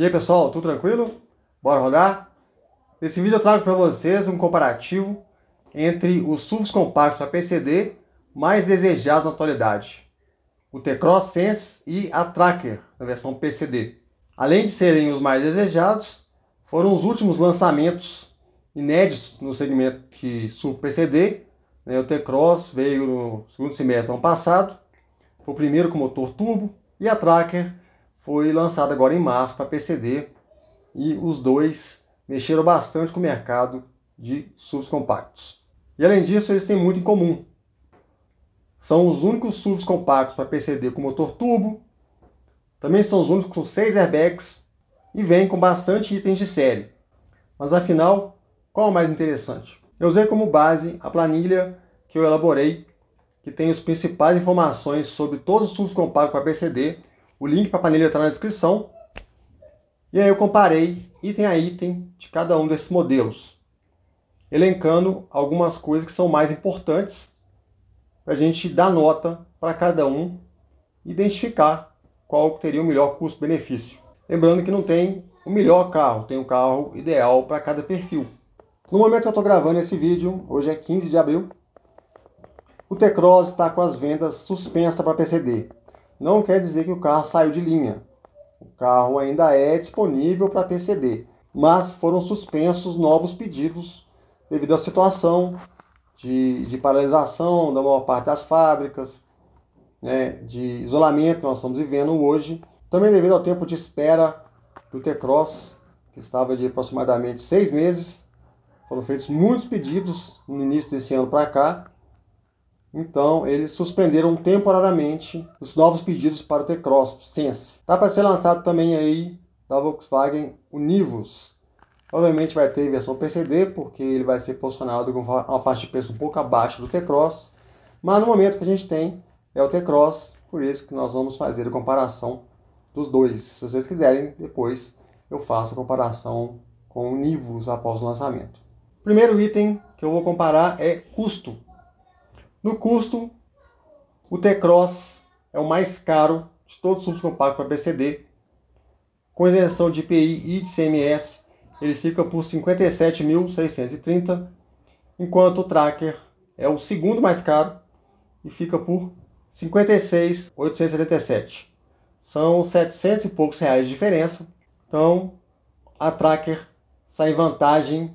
E aí pessoal, tudo tranquilo? Bora rodar? Nesse vídeo eu trago para vocês um comparativo entre os SUVs compactos para PCD mais desejados na atualidade. O T-Cross Sense e a Tracker, na versão PCD. Além de serem os mais desejados, foram os últimos lançamentos inéditos no segmento de SUV PCD. Né? O T-Cross veio no segundo semestre do ano passado, foi o primeiro com motor turbo, e a Tracker foi lançado agora em março para PCD e os dois mexeram bastante com o mercado de SUVs compactos. E além disso, eles têm muito em comum. São os únicos SUVs compactos para PCD com motor turbo, também são os únicos com 6 airbags e vêm com bastante itens de série. Mas afinal, qual é o mais interessante? Eu usei como base a planilha que eu elaborei, que tem as principais informações sobre todos os SUVs compactos para PCD o link para a planilha está na descrição. E aí eu comparei item a item de cada um desses modelos, elencando algumas coisas que são mais importantes para a gente dar nota para cada um e identificar qual teria o melhor custo-benefício. Lembrando que não tem o melhor carro, tem um carro ideal para cada perfil. No momento que eu estou gravando esse vídeo, hoje é 15 de abril, o T-Cross está com as vendas suspensas para PCD não quer dizer que o carro saiu de linha. O carro ainda é disponível para PCD, mas foram suspensos novos pedidos devido à situação de, de paralisação da maior parte das fábricas, né, de isolamento que nós estamos vivendo hoje, também devido ao tempo de espera do T-Cross, que estava de aproximadamente seis meses. Foram feitos muitos pedidos no início desse ano para cá, então, eles suspenderam temporariamente os novos pedidos para o T-Cross Sense. Tá para ser lançado também aí da Volkswagen Nivus. Provavelmente vai ter versão PCD, porque ele vai ser posicionado com uma faixa de preço um pouco abaixo do T-Cross. Mas no momento que a gente tem é o T-Cross, por isso que nós vamos fazer a comparação dos dois. Se vocês quiserem, depois eu faço a comparação com o Nivus após o lançamento. O primeiro item que eu vou comparar é custo. No custo, o T-Cross é o mais caro de todos os compactos ABCD. Com isenção de IPI e de CMS, ele fica por 57.630, enquanto o Tracker é o segundo mais caro e fica por 56,877. São 700 e poucos reais de diferença. Então, a Tracker sai em vantagem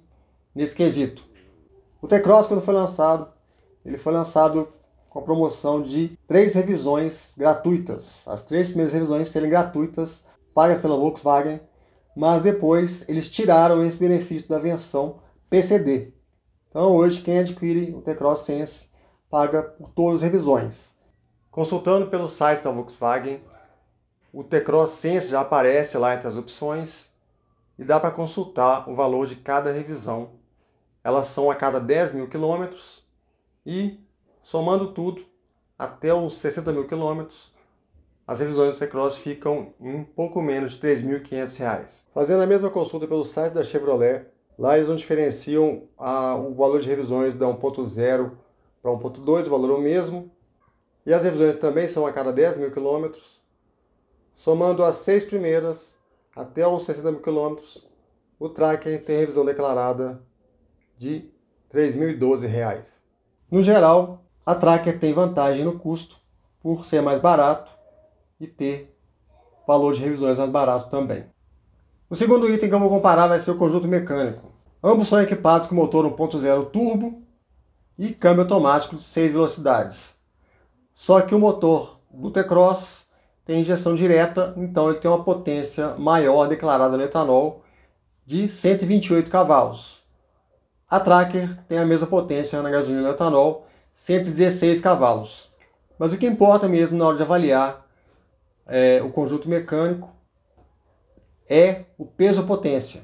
nesse quesito. O T-Cross, quando foi lançado, ele foi lançado com a promoção de três revisões gratuitas. As três primeiras revisões serem gratuitas, pagas pela Volkswagen, mas depois eles tiraram esse benefício da versão PCD. Então hoje quem adquire o T-Cross Sense paga por todas as revisões. Consultando pelo site da Volkswagen, o T-Cross Sense já aparece lá entre as opções e dá para consultar o valor de cada revisão. Elas são a cada 10 mil quilômetros e, somando tudo, até os 60 mil quilômetros, as revisões do T-Cross ficam em pouco menos de R$ 3.500. Fazendo a mesma consulta pelo site da Chevrolet, lá eles não diferenciam a, ah, o valor de revisões da 1.0 para 1.2, o valor é o mesmo. E as revisões também são a cada 10 mil quilômetros. Somando as seis primeiras até os 60 mil quilômetros, o Tracker tem revisão declarada de R$ 3.012. No geral, a tracker tem vantagem no custo por ser mais barato e ter valor de revisões mais barato também. O segundo item que eu vou comparar vai ser o conjunto mecânico. Ambos são equipados com motor 1.0 turbo e câmbio automático de 6 velocidades. Só que o motor do T-Cross tem injeção direta, então ele tem uma potência maior declarada no etanol de 128 cavalos. A Tracker tem a mesma potência na gasolina e etanol, 116 cavalos. Mas o que importa mesmo na hora de avaliar é, o conjunto mecânico é o peso-potência.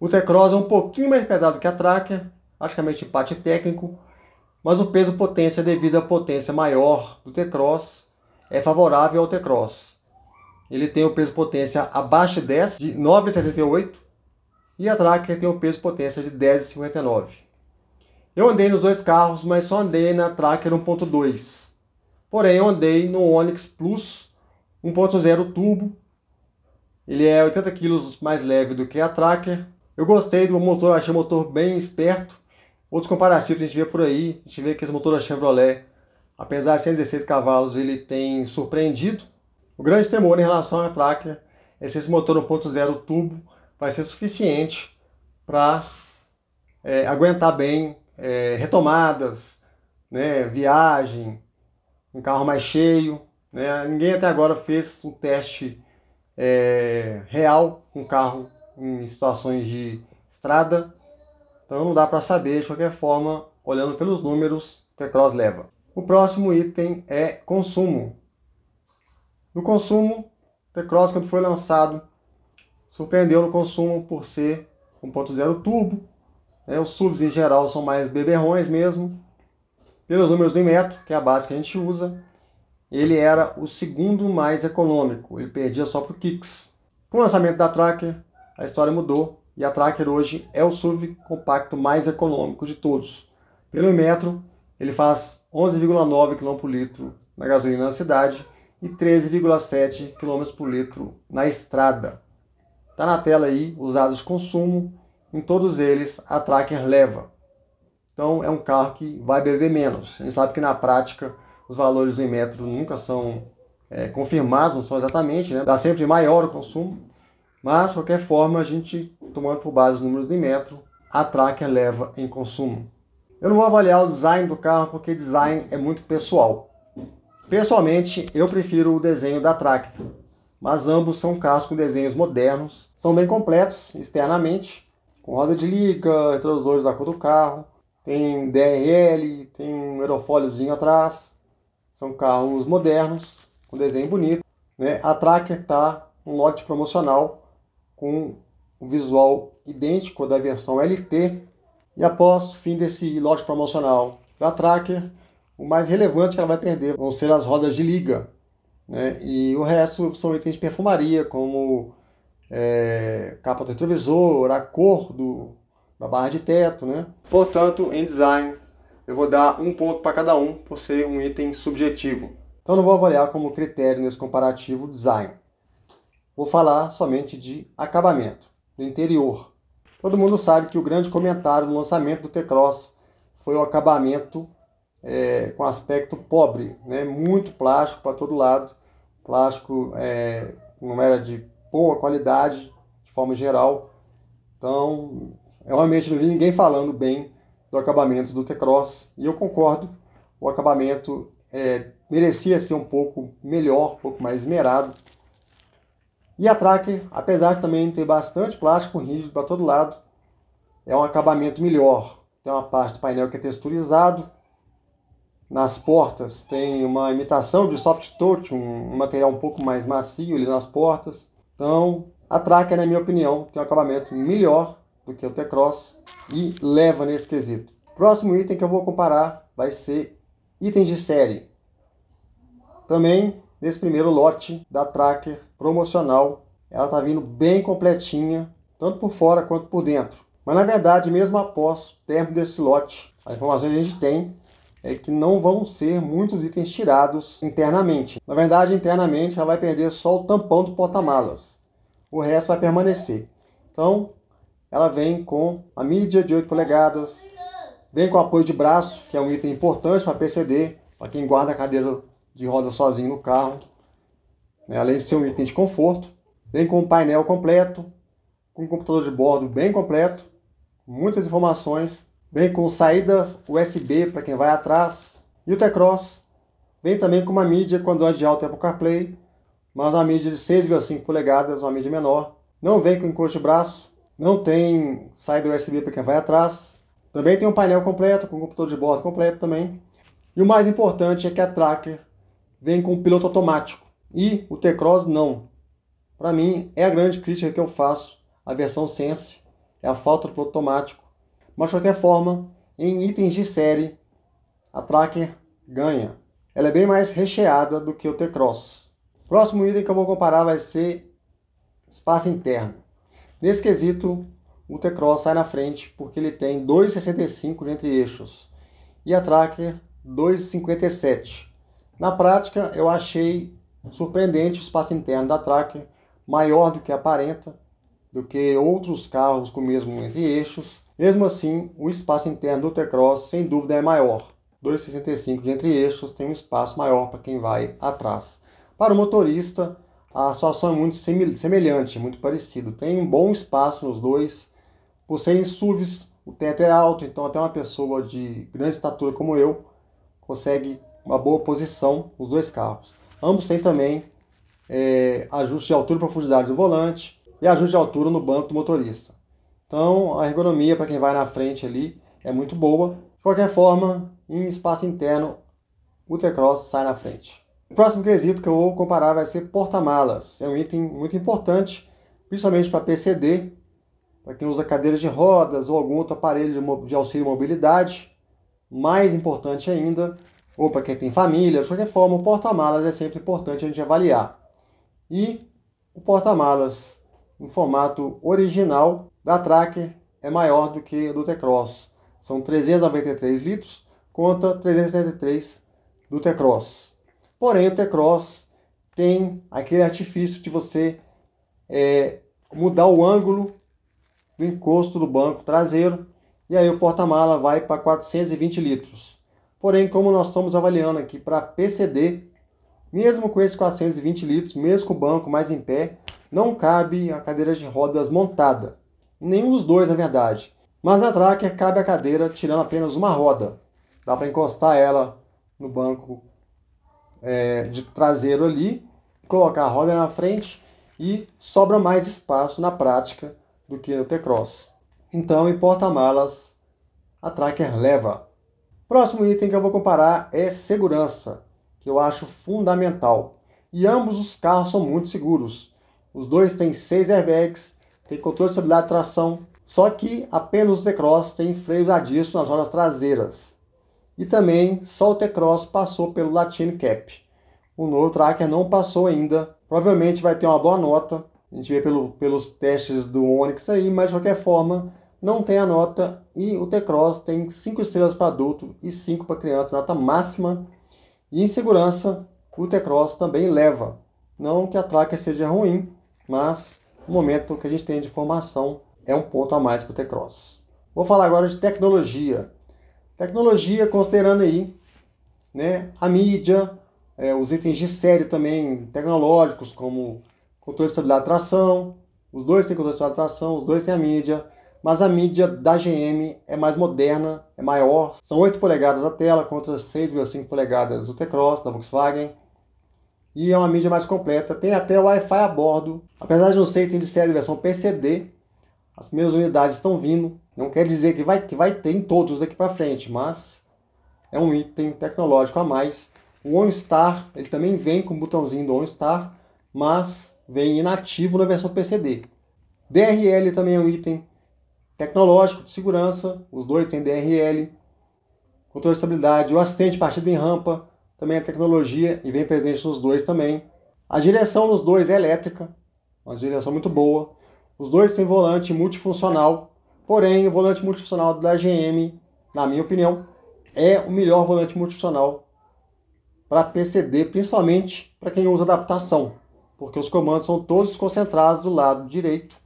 O T-Cross é um pouquinho mais pesado que a Tracker, praticamente empate técnico, mas o peso-potência devido à potência maior do T-Cross é favorável ao T-Cross. Ele tem o peso-potência abaixo de 10, de 9,78 e a Tracker tem um peso potência de 10,59. Eu andei nos dois carros, mas só andei na Tracker 1.2. Porém, eu andei no Onix Plus 1.0 Turbo. Ele é 80 kg mais leve do que a Tracker. Eu gostei do motor, achei o motor bem esperto. Outros comparativos a gente vê por aí, a gente vê que esse motor da Chevrolet, apesar de 116 cavalos, ele tem surpreendido. O grande temor em relação à Tracker é se esse motor 1.0 turbo vai ser suficiente para é, aguentar bem é, retomadas, né, viagem, um carro mais cheio. Né? Ninguém até agora fez um teste é, real com um carro em situações de estrada, então não dá para saber. De qualquer forma, olhando pelos números, o cross leva. O próximo item é consumo. No consumo, T-Cross, quando foi lançado, surpreendeu no consumo por ser 1.0 turbo. Né? Os SUVs em geral são mais beberrões mesmo. Pelos números do Inmetro, que é a base que a gente usa, ele era o segundo mais econômico. Ele perdia só para o Kicks. Com o lançamento da Tracker, a história mudou e a Tracker hoje é o SUV compacto mais econômico de todos. Pelo Inmetro, ele faz 11,9 km por litro na gasolina na cidade e 13,7 km por litro na estrada. Está na tela aí, usados consumo, em todos eles a tracker leva. Então é um carro que vai beber menos. A gente sabe que na prática os valores do metro nunca são é, confirmados, não são exatamente, né? dá sempre maior o consumo, mas qualquer forma a gente, tomando por base os números do metro, a tracker leva em consumo. Eu não vou avaliar o design do carro porque design é muito pessoal. Pessoalmente, eu prefiro o desenho da Tracker mas ambos são carros com desenhos modernos, são bem completos externamente, com roda de liga, retrovisores da cor do carro, tem DRL, tem um aerofóliozinho atrás, são carros modernos, com desenho bonito. Né? A Tracker está um lote promocional com um visual idêntico da versão LT. E após o fim desse lote promocional da Tracker, o mais relevante que ela vai perder vão ser as rodas de liga, né? E o resto são itens de perfumaria, como é, capa do retrovisor, a cor do, da barra de teto. Né? Portanto, em design, eu vou dar um ponto para cada um, por ser um item subjetivo. Então não vou avaliar como critério nesse comparativo design. Vou falar somente de acabamento, do interior. Todo mundo sabe que o grande comentário no lançamento do T-Cross foi o acabamento é, com aspecto pobre, né? muito plástico para todo lado plástico é, não era de boa qualidade, de forma geral. Então, eu realmente não vi ninguém falando bem do acabamento do T-Cross, e eu concordo, o acabamento é, merecia ser um pouco melhor, um pouco mais esmerado. E a Tracker, apesar de também ter bastante plástico rígido para todo lado, é um acabamento melhor. Tem uma parte do painel que é texturizado, nas portas tem uma imitação de soft touch, um, material um pouco mais macio ali nas portas. Então, a Tracker, na minha opinião, tem um acabamento melhor do que o T-Cross e leva nesse quesito. Próximo item que eu vou comparar vai ser itens de série. Também nesse primeiro lote da Tracker promocional, ela está vindo bem completinha, tanto por fora quanto por dentro. Mas na verdade, mesmo após o término desse lote, a informação que a gente tem é que não vão ser muitos itens tirados internamente. Na verdade, internamente ela vai perder só o tampão do porta-malas. O resto vai permanecer. Então, ela vem com a mídia de 8 polegadas, vem com apoio de braço, que é um item importante para PCD, para quem guarda a cadeira de roda sozinho no carro, né? além de ser um item de conforto. Vem com o painel completo, com o computador de bordo bem completo, muitas informações Vem com saída USB para quem vai atrás. E o T-Cross vem também com uma mídia com Android Auto e é para o CarPlay, mas uma mídia de 6,5 polegadas, uma mídia menor. Não vem com encosto de braço, não tem saída USB para quem vai atrás. Também tem um painel completo, com um computador de bordo completo também. E o mais importante é que a Tracker vem com piloto automático e o T-Cross não. Para mim, é a grande crítica que eu faço à versão Sense, é a falta do piloto automático. Mas de qualquer forma, em itens de série, a Tracker ganha. Ela é bem mais recheada do que o T-Cross. Próximo item que eu vou comparar vai ser espaço interno. Nesse quesito, o T-Cross sai na frente porque ele tem 2,65 de entre eixos e a Tracker 2,57. Na prática, eu achei surpreendente o espaço interno da Tracker, maior do que aparenta, do que outros carros com o mesmo entre eixos, mesmo assim, o espaço interno do T-Cross sem dúvida é maior. 2,65 de entre-eixos tem um espaço maior para quem vai atrás. Para o motorista, a situação é muito semelhante, muito parecido. Tem um bom espaço nos dois. Por serem SUVs, o teto é alto, então até uma pessoa de grande estatura como eu consegue uma boa posição os dois carros. Ambos têm também é, ajuste de altura e profundidade do volante e ajuste de altura no banco do motorista. Então, a ergonomia para quem vai na frente ali é muito boa. De qualquer forma, em espaço interno, o T-Cross sai na frente. O próximo quesito que eu vou comparar vai ser porta-malas. É um item muito importante, principalmente para PCD, para quem usa cadeiras de rodas ou algum outro aparelho de auxílio mobilidade. Mais importante ainda, ou para quem tem família, de qualquer forma, o porta-malas é sempre importante a gente avaliar. E o porta-malas em formato original da Tracker é maior do que a do T-Cross. São 393 litros contra 373 do T-Cross. Porém, o T-Cross tem aquele artifício de você é, mudar o ângulo do encosto do banco traseiro e aí o porta-mala vai para 420 litros. Porém, como nós estamos avaliando aqui para PCD, mesmo com esses 420 litros, mesmo com o banco mais em pé, não cabe a cadeira de rodas montada. Nenhum dos dois, na verdade. Mas na tracker cabe a cadeira tirando apenas uma roda. Dá para encostar ela no banco é, de traseiro ali, colocar a roda na frente e sobra mais espaço na prática do que no T-Cross. Então, em porta-malas, a Tracker leva. Próximo item que eu vou comparar é segurança, que eu acho fundamental. E ambos os carros são muito seguros. Os dois têm 6 airbags tem controle de estabilidade de tração, só que apenas o T-Cross tem freios adistos nas rodas traseiras. E também só o T-Cross passou pelo Latin Cap. O novo Tracker não passou ainda, provavelmente vai ter uma boa nota, a gente vê pelo, pelos testes do Onix aí, mas de qualquer forma não tem a nota e o T-Cross tem 5 estrelas para adulto e 5 para criança, nota máxima. E em segurança, o T-Cross também leva. Não que a Tracker seja ruim, mas o momento que a gente tem de formação é um ponto a mais para o T-Cross. Vou falar agora de tecnologia. Tecnologia, considerando aí né, a mídia, é, os itens de série também tecnológicos, como controle de estabilidade de tração, os dois têm controle de estabilidade de tração, os dois têm a mídia, mas a mídia da GM é mais moderna, é maior, são 8 polegadas a tela contra 6,5 polegadas do T-Cross da Volkswagen, e é uma mídia mais completa. Tem até Wi-Fi a bordo. Apesar de não ser item de série versão PCD, as minhas unidades estão vindo. Não quer dizer que vai, que vai ter em todos daqui para frente, mas é um item tecnológico a mais. O OnStar, ele também vem com o botãozinho do OnStar, mas vem inativo na versão PCD. DRL também é um item tecnológico de segurança, os dois têm DRL, controle de estabilidade, o assistente partido em rampa, também a tecnologia e vem presente nos dois também. A direção nos dois é elétrica, uma direção muito boa. Os dois têm volante multifuncional, porém o volante multifuncional da GM, na minha opinião, é o melhor volante multifuncional para PCD, principalmente para quem usa adaptação, porque os comandos são todos concentrados do lado direito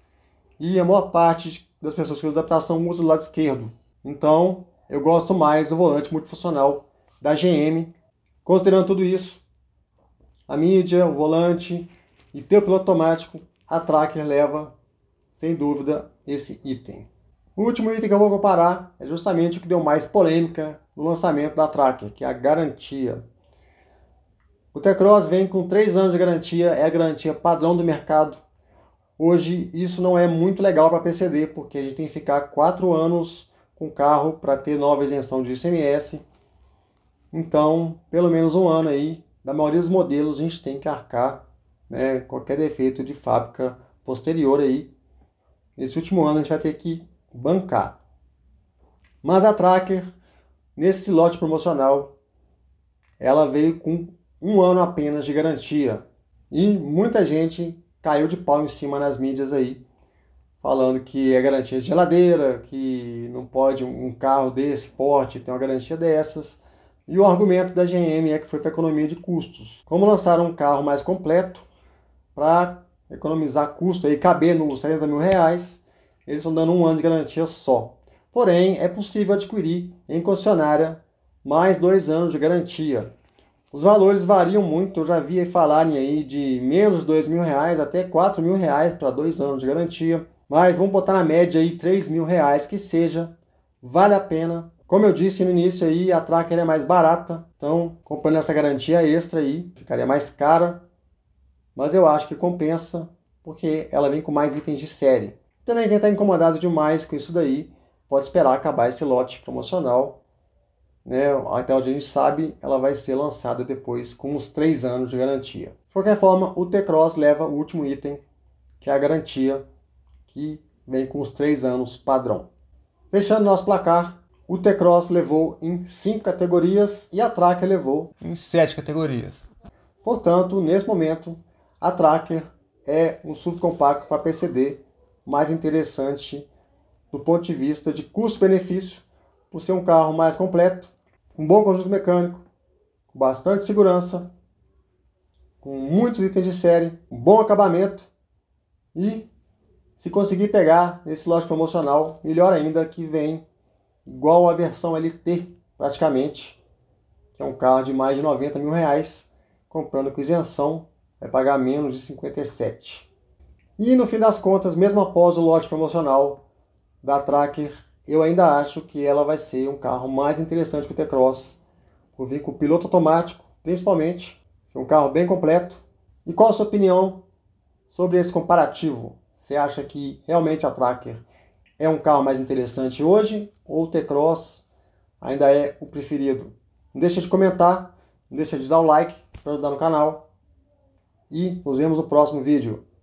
e a maior parte das pessoas que usam adaptação usa o lado esquerdo. Então, eu gosto mais do volante multifuncional da GM Considerando tudo isso, a mídia, o volante e teu piloto automático, a Tracker leva, sem dúvida, esse item. O último item que eu vou comparar é justamente o que deu mais polêmica no lançamento da Tracker, que é a garantia. O T-Cross vem com 3 anos de garantia, é a garantia padrão do mercado. Hoje isso não é muito legal para PCD, porque a gente tem que ficar 4 anos com o carro para ter nova isenção de ICMS então, pelo menos um ano aí, da maioria dos modelos, a gente tem que arcar né, qualquer defeito de fábrica posterior aí. Nesse último ano a gente vai ter que bancar. Mas a Tracker, nesse lote promocional, ela veio com um ano apenas de garantia. E muita gente caiu de pau em cima nas mídias aí, falando que é garantia de geladeira, que não pode um carro desse porte ter uma garantia dessas. E o argumento da GM é que foi para economia de custos. Como lançaram um carro mais completo para economizar custo e caber nos 70 mil reais, eles estão dando um ano de garantia só. Porém, é possível adquirir em concessionária mais dois anos de garantia. Os valores variam muito, eu já vi falarem aí de menos de dois mil reais até quatro mil reais para dois anos de garantia. Mas vamos botar na média aí três mil reais que seja, vale a pena como eu disse no início aí, a Tracker é mais barata, então comprando essa garantia extra aí, ficaria mais cara, mas eu acho que compensa porque ela vem com mais itens de série. Também quem está incomodado demais com isso daí, pode esperar acabar esse lote promocional. Né? Até onde a gente sabe, ela vai ser lançada depois com uns 3 anos de garantia. De qualquer forma, o T-Cross leva o último item, que é a garantia, que vem com os 3 anos padrão. Fechando nosso placar, o T-Cross levou em 5 categorias e a Tracker levou em 7 categorias. Portanto, nesse momento, a Tracker é um SUV compacto para PCD mais interessante do ponto de vista de custo-benefício, por ser um carro mais completo, um bom conjunto mecânico, com bastante segurança, com muitos itens de série, um bom acabamento e se conseguir pegar nesse lote promocional, melhor ainda que vem igual à versão LT, praticamente, que é um carro de mais de 90 mil reais, comprando com isenção, vai pagar menos de 57. E no fim das contas, mesmo após o lote promocional da Tracker, eu ainda acho que ela vai ser um carro mais interessante que o T-Cross, por vir com o piloto automático, principalmente, ser um carro bem completo. E qual a sua opinião sobre esse comparativo? Você acha que realmente a Tracker é um carro mais interessante hoje ou o T-Cross ainda é o preferido? Não deixa de comentar, não deixa de dar o like para ajudar no canal e nos vemos no próximo vídeo.